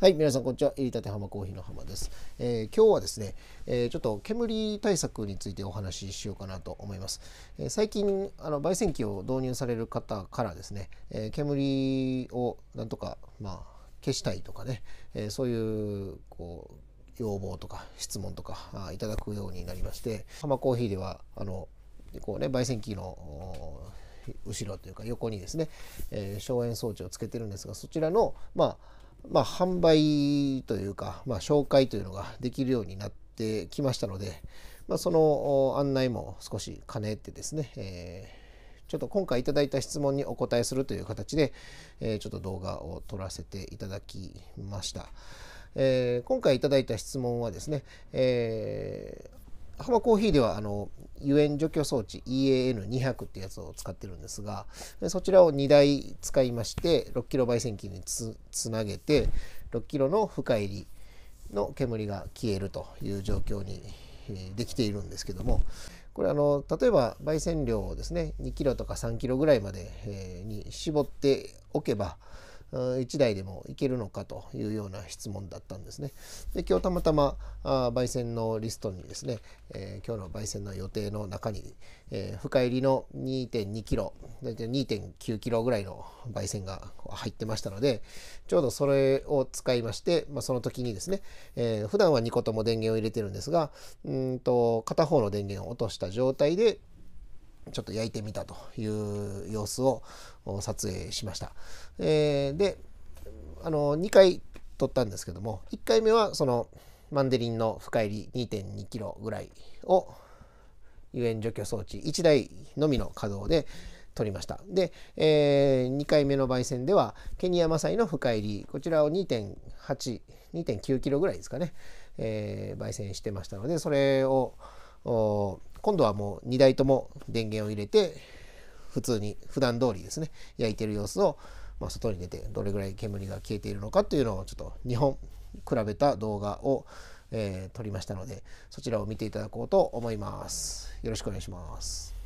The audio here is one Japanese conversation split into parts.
はい、皆さんこんにちは。入りたて浜コーヒーの浜です。えー、今日はですね、えー、ちょっと煙対策についてお話ししようかなと思います。えー、最近あの焙煎機を導入される方からですね、え煙をなんとかまあ、消したいとかね、えそういうこう要望とか質問とかあいただくようになりまして、浜コーヒーではあのこうね焙煎機の後ろというか横にですね、え消炎装置をつけてるんですが、そちらのまあまあ、販売というか、まあ、紹介というのができるようになってきましたので、まあ、その案内も少し兼ねてですね、えー、ちょっと今回いただいた質問にお答えするという形で、えー、ちょっと動画を撮らせていただきました。えー、今回いただいた質問はですね、え浜コーヒーではあの油煙除去装置 EAN200 ってやつを使ってるんですがそちらを2台使いまして6キロ焙煎機につなげて6キロの深入りの煙が消えるという状況にできているんですけどもこれあの例えば焙煎量をですね2キロとか3キロぐらいまでに絞っておけば1台でもいけるのかというような質問だったんですね。で今日たまたまあ焙煎のリストにですね、えー、今日の焙煎の予定の中に、えー、深入りの2.2キロ大体2.9キロぐらいの焙煎が入ってましたのでちょうどそれを使いまして、まあ、その時にですね、えー、普段は2個とも電源を入れてるんですがうんと片方の電源を落とした状態でちょっと焼いてみたという様子を撮影しました。えー、であの2回撮ったんですけども1回目はそのマンデリンの深入り 2.2kg ぐらいを油煙除去装置1台のみの稼働で撮りました。で、えー、2回目の焙煎ではケニアマサイの深入りこちらを2.8 2.9キロぐらいですかね、えー、焙煎してましたのでそれを今度はもう2台とも電源を入れて普通に普段通りですね焼いてる様子を、まあ、外に出てどれぐらい煙が消えているのかというのをちょっと2本比べた動画を、えー、撮りましたのでそちらを見ていただこうと思います。よろしくお願いします。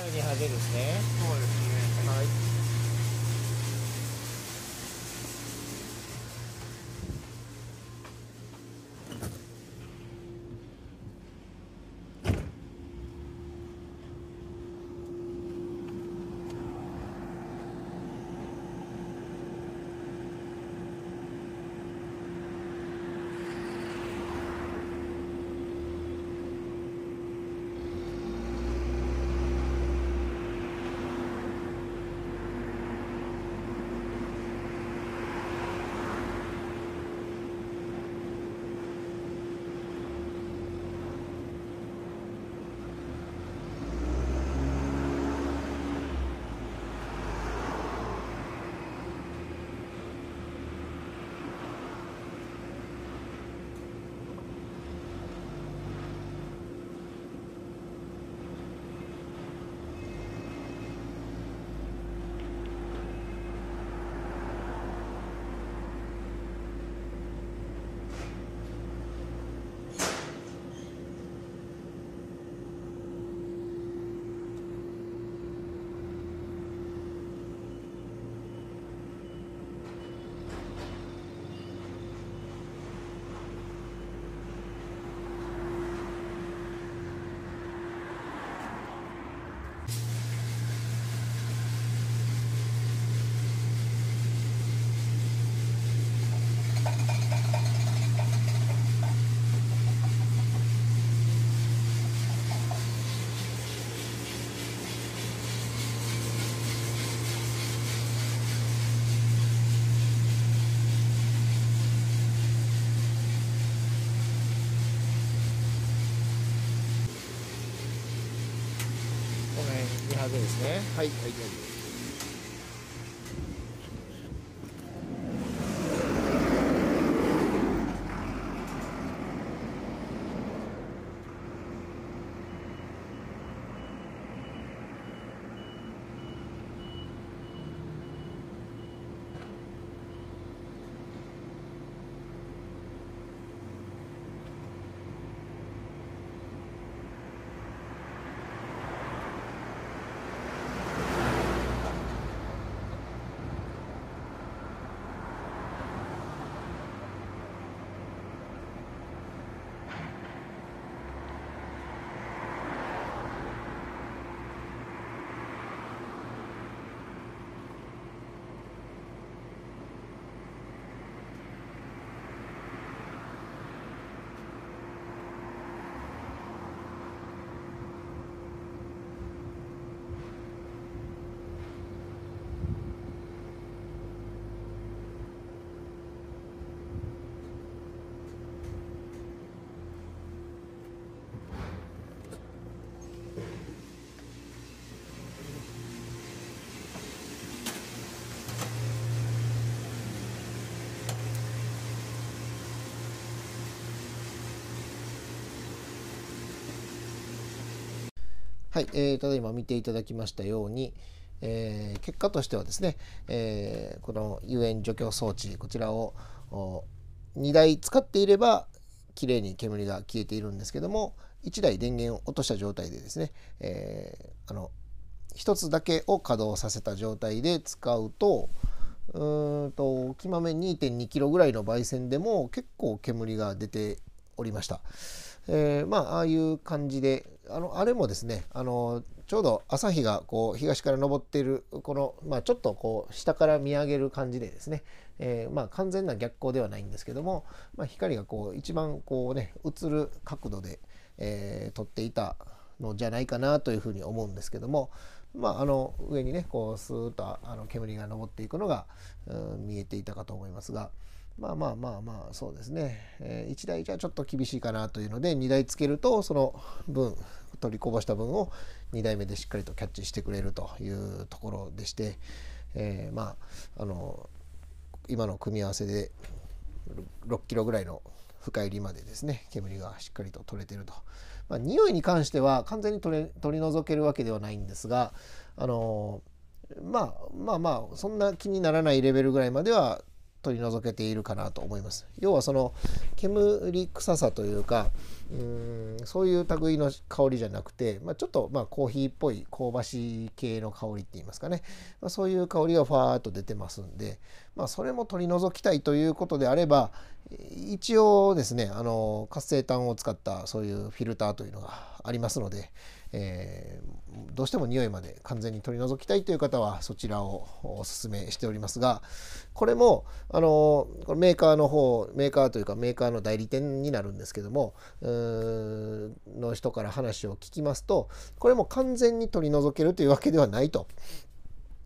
に派手ですね。そうですね。はい。はずですねはいはい、はいはい、えー、ただいま見ていただきましたように、えー、結果としてはですね、えー、この油煙除去装置こちらを2台使っていればきれいに煙が消えているんですけども1台電源を落とした状態でですね、えー、あの1つだけを稼働させた状態で使うとうんときまめ 2.2kg ぐらいの焙煎でも結構煙が出ておりました。えー、まあああいう感じであのあれもですねあのちょうど朝日がこう東から昇っているこの、まあ、ちょっとこう下から見上げる感じでですね、えー、まあ完全な逆光ではないんですけども、まあ、光がこう一番こうね映る角度で、えー、撮っていたのじゃないかなというふうに思うんですけども、まあ、あの上にねこうスーッとあの煙が昇っていくのが、うん、見えていたかと思いますが。まあまあまあまあそうですね、えー、1台じゃちょっと厳しいかなというので2台つけるとその分取りこぼした分を2台目でしっかりとキャッチしてくれるというところでして、えー、まああの今の組み合わせで6キロぐらいの深入りまでですね煙がしっかりと取れてると、まあ、匂いに関しては完全に取れ取り除けるわけではないんですがあのまあまあまあそんな気にならないレベルぐらいまでは取り除けているかなと思います。要はその煙臭さというかうんそういう類の香りじゃなくて、まあ、ちょっとまあコーヒーっぽい香ばしい系の香りって言いますかね、まあ、そういう香りがファーッと出てますんで、まあ、それも取り除きたいということであれば一応ですねあの活性炭を使ったそういうフィルターというのがありますので、えー、どうしても匂いまで完全に取り除きたいという方はそちらをおすすめしておりますがこれもあのこれメーカーの方メーカーというかメーカーの代理店になるんですけどもの人から話を聞きますとこれも完全に取り除けるというわけではないと、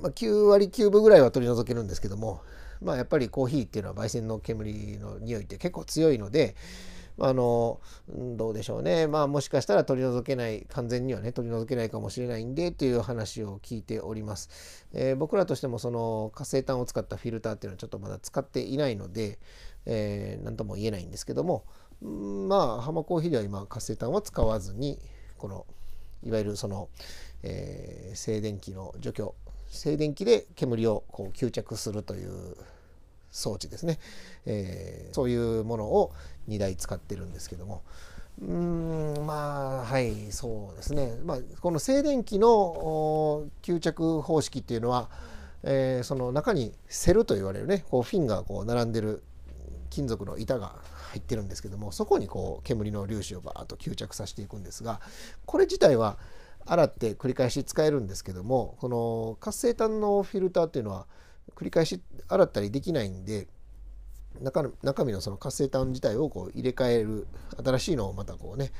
まあ、9割9分ぐらいは取り除けるんですけどもまあやっぱりコーヒーっていうのは焙煎の煙の匂いって結構強いので、あのどうでしょうねまあもしかしたら取り除けない完全にはね取り除けないかもしれないんでという話を聞いております、えー、僕らとしてもその活性炭を使ったフィルターっていうのはちょっとまだ使っていないので、えー、何とも言えないんですけどもまあ浜コーヒーでは今活性炭は使わずにこのいわゆるその、えー、静電気の除去静電気で煙をこう吸着するという装置ですね、えー、そういうものを2台使ってるんですけどもうんまあはいそうですね、まあ、この静電気の吸着方式っていうのは、えー、その中にセルと言われるねこうフィンがこう並んでる金属の板が入ってるんですけどもそこにこう煙の粒子をバーッと吸着させていくんですがこれ自体は洗って繰り返し使えるんですけどもこの活性炭のフィルターっていうのは繰り返し洗ったりできないんで中中身のその活性炭自体をこう入れ替える新しいのをまたこうね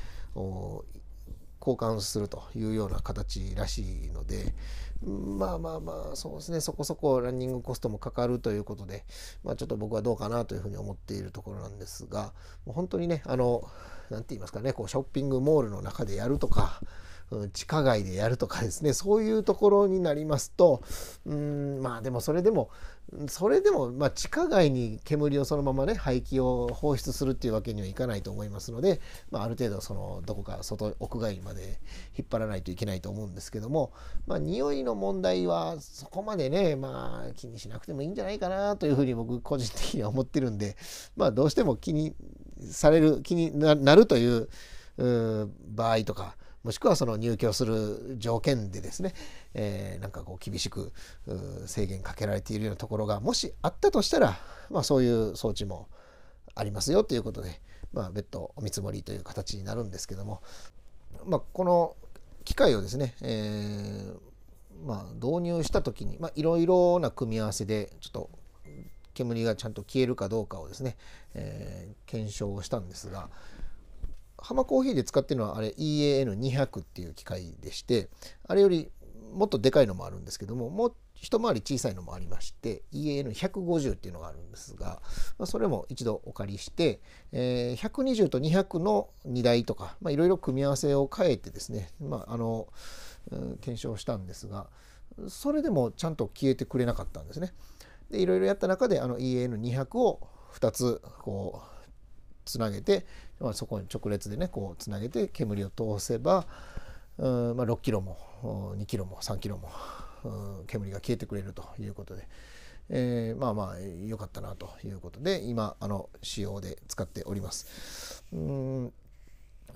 交換するというような形らしいのでまあまあまあそうですねそこそこランニングコストもかかるということで、まあ、ちょっと僕はどうかなというふうに思っているところなんですがもう本当にねあの何て言いますかねこうショッピングモールの中でやるとか地下街でやるとかですねそういうところになりますとうんまあでもそれでもそれでも、まあ、地下街に煙をそのままね排気を放出するっていうわけにはいかないと思いますので、まあ、ある程度そのどこか外屋外まで引っ張らないといけないと思うんですけども、まあ、匂いの問題はそこまでね、まあ、気にしなくてもいいんじゃないかなというふうに僕個人的には思ってるんで、まあ、どうしても気にされる気になるという場合とかもしくはその入居する条件でですね、えー、なんかこう厳しく制限かけられているようなところがもしあったとしたら、まあ、そういう装置もありますよということで、まあ、別途お見積もりという形になるんですけども、まあ、この機械をですね、えー、まあ、導入した時にいろいろな組み合わせでちょっと煙がちゃんと消えるかどうかをですね、えー、検証をしたんですが、ハマコーヒーで使ってるのはあれ EAN200 っていう機械でしてあれよりもっとでかいのもあるんですけどももう一回り小さいのもありまして EAN150 っていうのがあるんですが、まあ、それも一度お借りして、えー、120と200の荷台とかいろいろ組み合わせを変えてですね、まあ、あの検証したんですがそれでもちゃんと消えてくれなかったんですね。でいろいろやった中であの EAN200 を2つこうつなげて、まあ、そこに直列でねこうつなげて煙を通せば、うんまあ、6キロも2キロも3キロも、煙が消えてくれるということで。えー、まあまあ良かったなということで今あの仕様で使っております。うん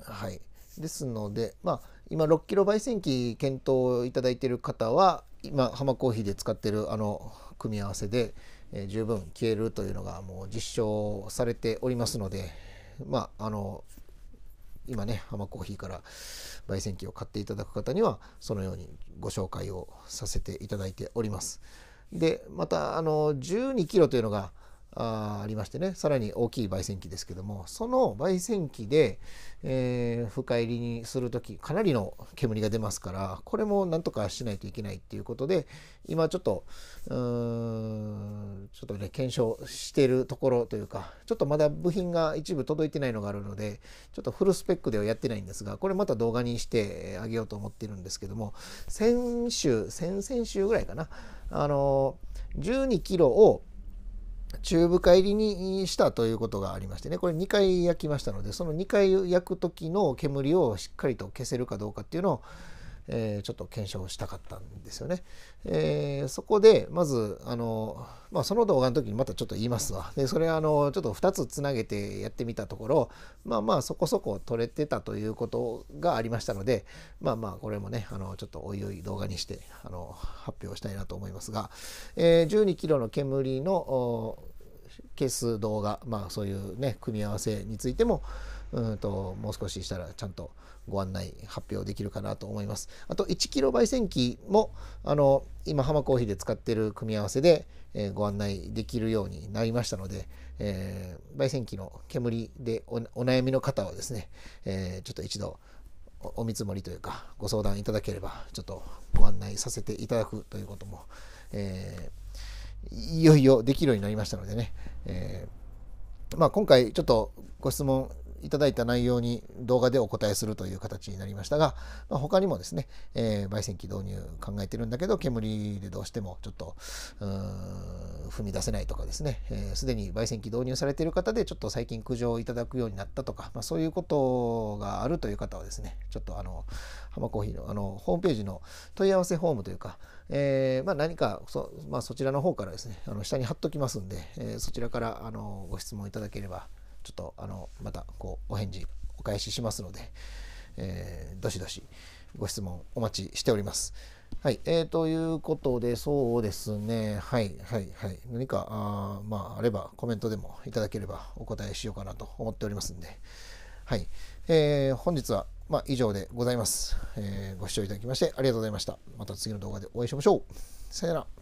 はいですので、まあ、今6キロ焙煎機検討いただいている方は今浜コーヒーで使っているあの組み合わせで、え十分消えるというのがもう実証されておりますので、まあ、あの今ね浜コーヒーから焙煎機を買っていただく方にはそのようにご紹介をさせていただいております。でまたあの12キロというのがあありましてねさらに大きい焙煎機ですけどもその焙煎機で、えー、深入りにする時かなりの煙が出ますからこれもなんとかしないといけないっていうことで今ちょっとうーちょっとね検証しているところというかちょっとまだ部品が一部届いてないのがあるのでちょっとフルスペックではやってないんですがこれまた動画にしてあげようと思ってるんですけども先週先々週ぐらいかなあの12キロをチューブ入りにしたということがありましてねこれ2回焼きましたのでその2回焼く時の煙をしっかりと消せるかどうかっていうのをえー、ちょっと検証したかったんですよね。えー、そこでまずあの、まあ、その動画の時にまたちょっと言いますわ。でそれあのちょっと2つつなげてやってみたところまあまあそこそこ取れてたということがありましたのでまあまあこれもねあのちょっとおいおい動画にしてあの発表したいなと思いますが、えー、12キロの煙の消す動画まあそういうね組み合わせについてもうんともう少ししたらちゃんとご案内発表できるかなと思います。あと 1kg 焙煎機もあの今浜コーヒーで使ってる組み合わせで、えー、ご案内できるようになりましたので、えー、焙煎機の煙でお悩みの方はですね、えー、ちょっと一度お見積もりというかご相談いただければちょっとご案内させていただくということも、えいよいよできるようになりましたのでね、えまあ、今回ちょっとご質問いただいた内容に動画でお答えするという形になりましたが、まあ、他にもですね、えー、焙煎機導入考えてるんだけど煙でどうしてもちょっと踏み出せないとかですねすで、ー、に焙煎機導入されている方でちょっと最近苦情をいただくようになったとか、まあ、そういうことがあるという方はですねちょっとあの浜コーヒーのあのホームページの問い合わせフォームというか、えー、まあ、何かそ,、まあ、そちらの方からですねあの下に貼っときますんで、えー、そちらからあのご質問いただければちょっとあのまたこうお返事お返ししますので、えー、どしどしご質問お待ちしております。はい、えー、ということで、そうですね、はいはいはい、何かあ,、まあ、あればコメントでもいただければお答えしようかなと思っておりますんで、はい、えー、本日は、まあ、以上でございます、えー、ご視聴いただきましてありがとうございました。また次の動画でお会いしましょう。さよなら。